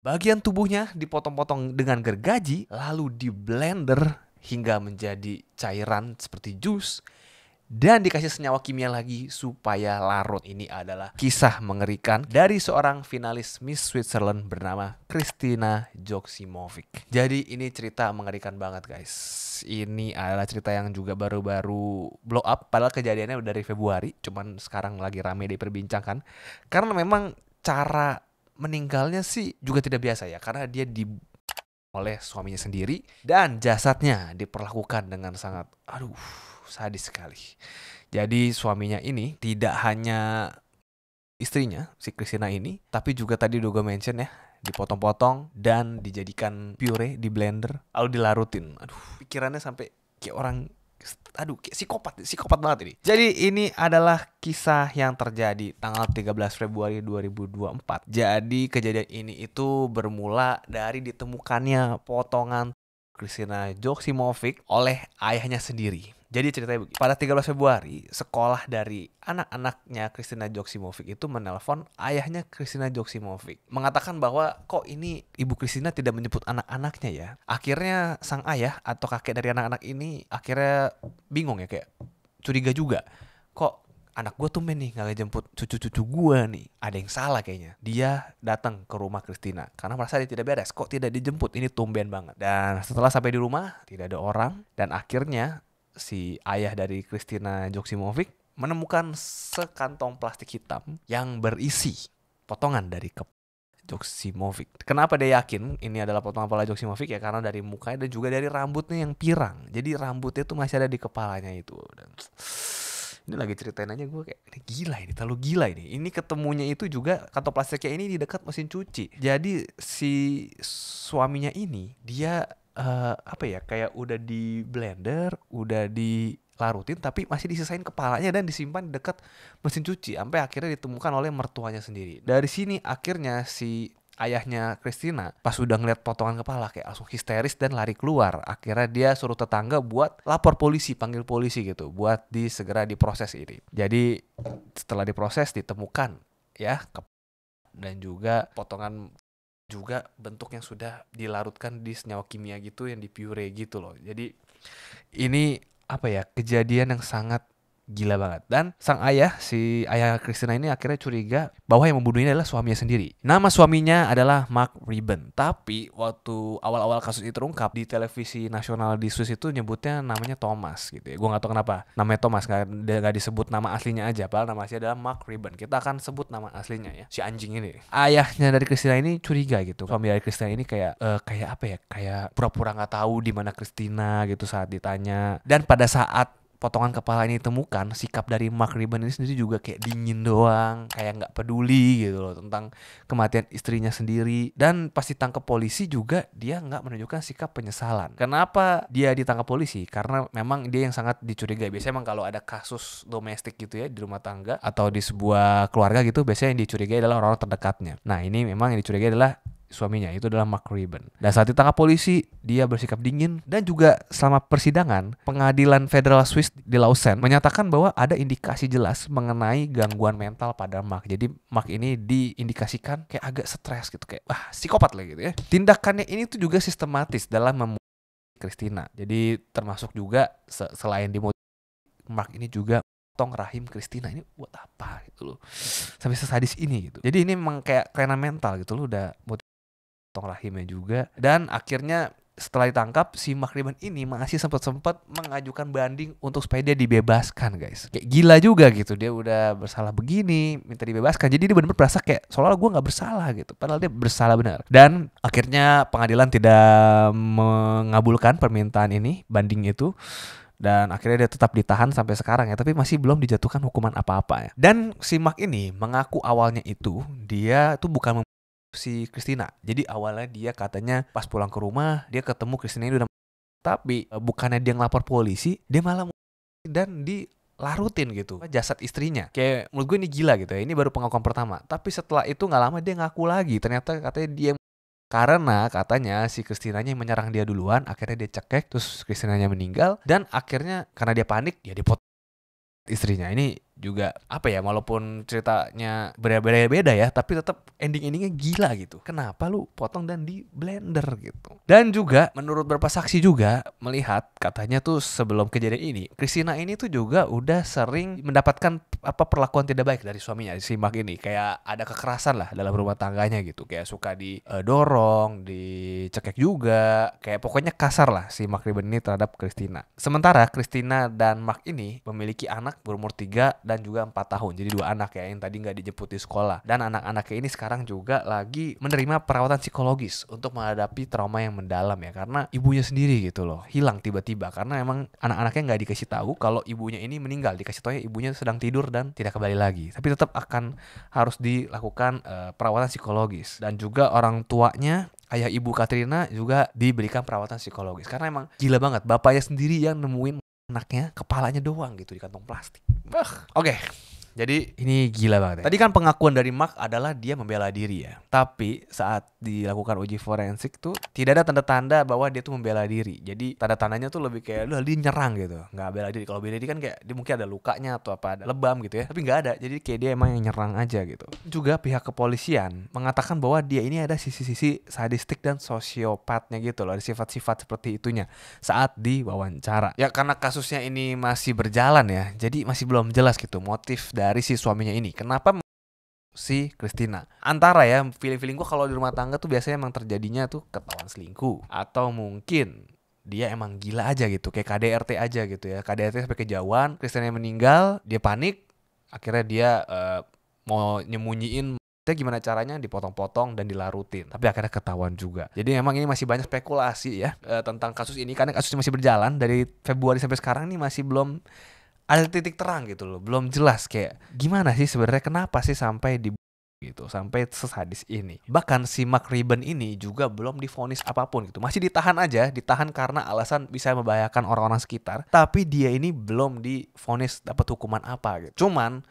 Bagian tubuhnya dipotong-potong dengan gergaji lalu di blender hingga menjadi cairan seperti jus dan dikasih senyawa kimia lagi supaya larut. Ini adalah kisah mengerikan dari seorang finalis Miss Switzerland bernama Christina Joksimovic. Jadi ini cerita mengerikan banget guys. Ini adalah cerita yang juga baru-baru blow up padahal kejadiannya dari Februari, cuman sekarang lagi rame diperbincangkan karena memang cara meninggalnya sih juga tidak biasa ya karena dia di oleh suaminya sendiri dan jasadnya diperlakukan dengan sangat aduh sadis sekali. Jadi suaminya ini tidak hanya istrinya si Christina ini tapi juga tadi udah gue mention ya dipotong-potong dan dijadikan pure di blender lalu dilarutin. Aduh pikirannya sampai kayak orang aduh psikopat psikopat banget ini. Jadi ini adalah kisah yang terjadi tanggal 13 Februari 2024. Jadi kejadian ini itu bermula dari ditemukannya potongan Kristina Joksimovic oleh ayahnya sendiri. Jadi ceritanya begini. Pada 13 Februari, sekolah dari anak-anaknya Kristina Joksimovic itu menelpon ayahnya Kristina Joksimovic. Mengatakan bahwa kok ini ibu Kristina tidak menyebut anak-anaknya ya. Akhirnya sang ayah atau kakek dari anak-anak ini akhirnya bingung ya kayak curiga juga. Kok anak gue tuh nih nggak jemput cucu-cucu gue nih ada yang salah kayaknya dia datang ke rumah Kristina karena merasa dia tidak beres kok tidak dijemput ini tumben banget dan setelah sampai di rumah tidak ada orang dan akhirnya si ayah dari Kristina Joksimovic menemukan sekantong plastik hitam yang berisi potongan dari kepala Joksimovic. Kenapa dia yakin ini adalah potongan kepala Joksimovic ya karena dari mukanya dan juga dari rambutnya yang pirang. Jadi rambutnya itu masih ada di kepalanya itu. Dan ini lagi ceritain aja gue kayak ini gila ini terlalu gila ini. Ini ketemunya itu juga kantong plastiknya ini di dekat mesin cuci. Jadi si suaminya ini dia uh, apa ya kayak udah di blender udah dilarutin tapi masih disisain kepalanya dan disimpan dekat mesin cuci sampai akhirnya ditemukan oleh mertuanya sendiri dari sini akhirnya si ayahnya Christina pas udah ngeliat potongan kepala kayak langsung histeris dan lari keluar akhirnya dia suruh tetangga buat lapor polisi panggil polisi gitu buat di segera diproses ini jadi setelah diproses ditemukan ya dan juga potongan juga bentuk yang sudah dilarutkan di senyawa kimia gitu yang di pure gitu loh. Jadi ini apa ya kejadian yang sangat gila banget. Dan sang ayah, si ayah Christina ini akhirnya curiga bahwa yang membunuhnya adalah suaminya sendiri. Nama suaminya adalah Mark Ribbon. Tapi waktu awal-awal kasus itu terungkap di televisi nasional di Swiss itu nyebutnya namanya Thomas gitu ya. Gue gak tau kenapa namanya Thomas, gak, gak disebut nama aslinya aja. Padahal nama aslinya adalah Mark Ribbon. Kita akan sebut nama aslinya ya, si anjing ini. Ayahnya dari Christina ini curiga gitu. Suami dari Christina ini kayak, uh, kayak apa ya, kayak pura-pura gak tahu di mana Christina gitu saat ditanya. Dan pada saat potongan kepala ini ditemukan, sikap dari Mark Ribbon ini sendiri juga kayak dingin doang, kayak nggak peduli gitu loh tentang kematian istrinya sendiri. Dan pasti ditangkap polisi juga dia nggak menunjukkan sikap penyesalan. Kenapa dia ditangkap polisi? Karena memang dia yang sangat dicurigai. Biasanya emang kalau ada kasus domestik gitu ya di rumah tangga atau di sebuah keluarga gitu, biasanya yang dicurigai adalah orang-orang terdekatnya. Nah ini memang yang dicurigai adalah suaminya itu adalah Mark Ribbon. Dan saat ditangkap polisi, dia bersikap dingin dan juga selama persidangan, pengadilan federal Swiss di Lausanne menyatakan bahwa ada indikasi jelas mengenai gangguan mental pada Mark. Jadi Mark ini diindikasikan kayak agak stres gitu, kayak wah psikopat lah gitu ya. Tindakannya ini tuh juga sistematis dalam memukul Christina. Jadi termasuk juga se selain di Mark ini juga tong rahim Kristina ini buat apa gitu loh sampai sesadis ini gitu jadi ini memang kayak karena mental gitu loh udah potong rahimnya juga dan akhirnya setelah ditangkap si Makriman ini masih sempat-sempat mengajukan banding untuk supaya dia dibebaskan guys kayak gila juga gitu dia udah bersalah begini minta dibebaskan jadi dia benar-benar berasa kayak seolah gue nggak bersalah gitu padahal dia bersalah benar dan akhirnya pengadilan tidak mengabulkan permintaan ini banding itu dan akhirnya dia tetap ditahan sampai sekarang ya tapi masih belum dijatuhkan hukuman apa-apa ya dan si Mak ini mengaku awalnya itu dia tuh bukan si Kristina. Jadi awalnya dia katanya pas pulang ke rumah dia ketemu Kristina itu. udah tapi e, bukannya dia ngelapor polisi, dia malah dan dilarutin gitu jasad istrinya. Kayak menurut gue ini gila gitu ya. Ini baru pengakuan pertama. Tapi setelah itu nggak lama dia ngaku lagi. Ternyata katanya dia karena katanya si yang menyerang dia duluan, akhirnya dia cekek, terus Kristinanya meninggal dan akhirnya karena dia panik ya dipotong istrinya. Ini juga apa ya walaupun ceritanya berbeda-beda ya tapi tetap ending-endingnya gila gitu kenapa lu potong dan di blender gitu dan juga menurut beberapa saksi juga melihat katanya tuh sebelum kejadian ini Christina ini tuh juga udah sering mendapatkan apa perlakuan tidak baik dari suaminya si Mark ini kayak ada kekerasan lah dalam rumah tangganya gitu kayak suka didorong e, dicekek juga kayak pokoknya kasar lah si Mark Riben ini terhadap Christina sementara Christina dan Mark ini memiliki anak berumur tiga dan juga empat tahun jadi dua anak ya yang tadi nggak dijemput di sekolah dan anak-anaknya ini sekarang juga lagi menerima perawatan psikologis untuk menghadapi trauma yang mendalam ya karena ibunya sendiri gitu loh hilang tiba-tiba karena emang anak-anaknya nggak dikasih tahu kalau ibunya ini meninggal dikasih tahu ya ibunya sedang tidur dan tidak kembali lagi tapi tetap akan harus dilakukan uh, perawatan psikologis dan juga orang tuanya ayah ibu Katrina juga diberikan perawatan psikologis karena emang gila banget bapaknya sendiri yang nemuin anaknya kepalanya doang gitu di kantong plastik. Oke. Okay. Jadi ini gila banget. Ya. Tadi kan pengakuan dari Mark adalah dia membela diri ya. Tapi saat dilakukan uji forensik tuh tidak ada tanda-tanda bahwa dia tuh membela diri. Jadi tanda-tandanya tuh lebih kayak lu dia nyerang gitu, nggak bela diri. Kalau bela diri kan kayak dia mungkin ada lukanya atau apa ada lebam gitu ya. Tapi nggak ada. Jadi kayak dia emang yang nyerang aja gitu. Juga pihak kepolisian mengatakan bahwa dia ini ada sisi-sisi sadistik dan sosiopatnya gitu loh, ada sifat-sifat seperti itunya saat diwawancara. Ya karena kasusnya ini masih berjalan ya. Jadi masih belum jelas gitu motif dari si suaminya ini. Kenapa si Christina. Antara ya, feeling-feeling gue kalau di rumah tangga tuh biasanya emang terjadinya tuh ketahuan selingkuh. Atau mungkin dia emang gila aja gitu, kayak KDRT aja gitu ya. KDRT sampai kejauhan, Christina meninggal, dia panik, akhirnya dia uh, mau nyemunyiin dia gimana caranya dipotong-potong dan dilarutin tapi akhirnya ketahuan juga jadi emang ini masih banyak spekulasi ya uh, tentang kasus ini karena kasusnya masih berjalan dari Februari sampai sekarang ini masih belum ada titik terang gitu loh belum jelas kayak gimana sih sebenarnya kenapa sih sampai di gitu sampai sesadis ini bahkan si Mark Ribbon ini juga belum difonis apapun gitu masih ditahan aja ditahan karena alasan bisa membahayakan orang-orang sekitar tapi dia ini belum difonis dapat hukuman apa gitu cuman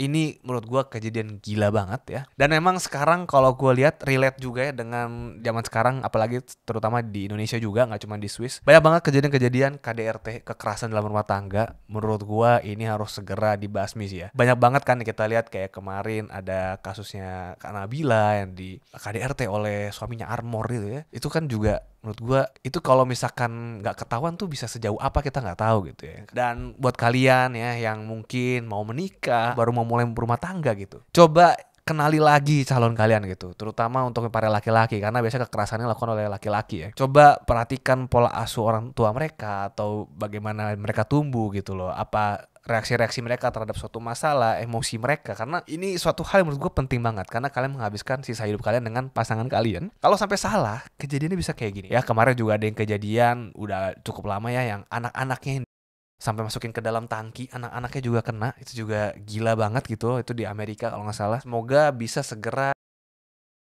ini menurut gue kejadian gila banget ya. Dan emang sekarang kalau gue lihat relate juga ya dengan zaman sekarang, apalagi terutama di Indonesia juga, nggak cuma di Swiss. Banyak banget kejadian-kejadian KDRT, kekerasan dalam rumah tangga. Menurut gue ini harus segera dibasmi sih ya. Banyak banget kan kita lihat kayak kemarin ada kasusnya Kak Nabila yang di KDRT oleh suaminya Armor gitu ya. Itu kan juga menurut gue itu kalau misalkan nggak ketahuan tuh bisa sejauh apa kita nggak tahu gitu ya dan buat kalian ya yang mungkin mau menikah baru mau mulai berumah tangga gitu coba kenali lagi calon kalian gitu, terutama untuk para laki-laki karena biasanya kekerasannya dilakukan oleh laki-laki ya. Coba perhatikan pola asuh orang tua mereka atau bagaimana mereka tumbuh gitu loh. Apa reaksi-reaksi mereka terhadap suatu masalah, emosi mereka karena ini suatu hal yang menurut gue penting banget karena kalian menghabiskan sisa hidup kalian dengan pasangan kalian. Kalau sampai salah, kejadiannya bisa kayak gini. Ya, kemarin juga ada yang kejadian udah cukup lama ya yang anak-anaknya sampai masukin ke dalam tangki anak-anaknya juga kena itu juga gila banget gitu itu di Amerika kalau nggak salah semoga bisa segera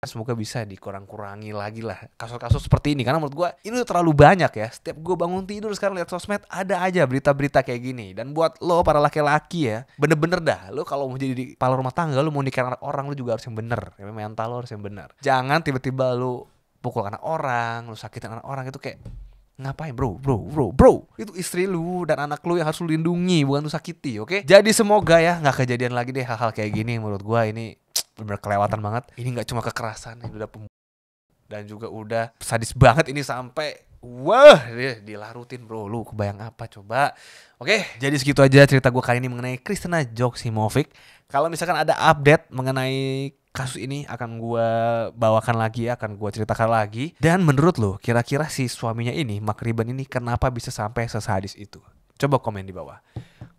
semoga bisa dikurang-kurangi lagi lah kasus-kasus seperti ini karena menurut gue ini terlalu banyak ya setiap gue bangun tidur sekarang lihat sosmed ada aja berita-berita kayak gini dan buat lo para laki-laki ya bener-bener dah lo kalau mau jadi di kepala rumah tangga lo mau nikah anak orang lo juga harus yang bener ya, mental lo harus yang bener jangan tiba-tiba lo pukul anak orang lo sakitin anak orang itu kayak ngapain bro bro bro bro itu istri lu dan anak lu yang harus lu lindungi bukan lu sakiti oke okay? jadi semoga ya nggak kejadian lagi deh hal-hal kayak gini menurut gua ini bener kelewatan banget ini nggak cuma kekerasan ini udah pem dan juga udah sadis banget ini sampai wah dilarutin bro lu kebayang apa coba oke jadi segitu aja cerita gua kali ini mengenai Kristina Joksimovic kalau misalkan ada update mengenai kasus ini akan gue bawakan lagi, akan gue ceritakan lagi. Dan menurut lo, kira-kira si suaminya ini, Mark Riban ini, kenapa bisa sampai sesadis itu? Coba komen di bawah.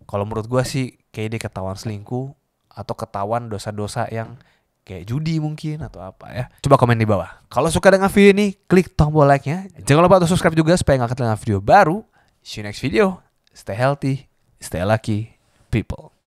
Kalau menurut gue sih, kayak dia ketahuan selingkuh atau ketahuan dosa-dosa yang kayak judi mungkin atau apa ya. Coba komen di bawah. Kalau suka dengan video ini, klik tombol like-nya. Jangan lupa untuk subscribe juga supaya nggak ketinggalan video baru. See you next video. Stay healthy, stay lucky, people.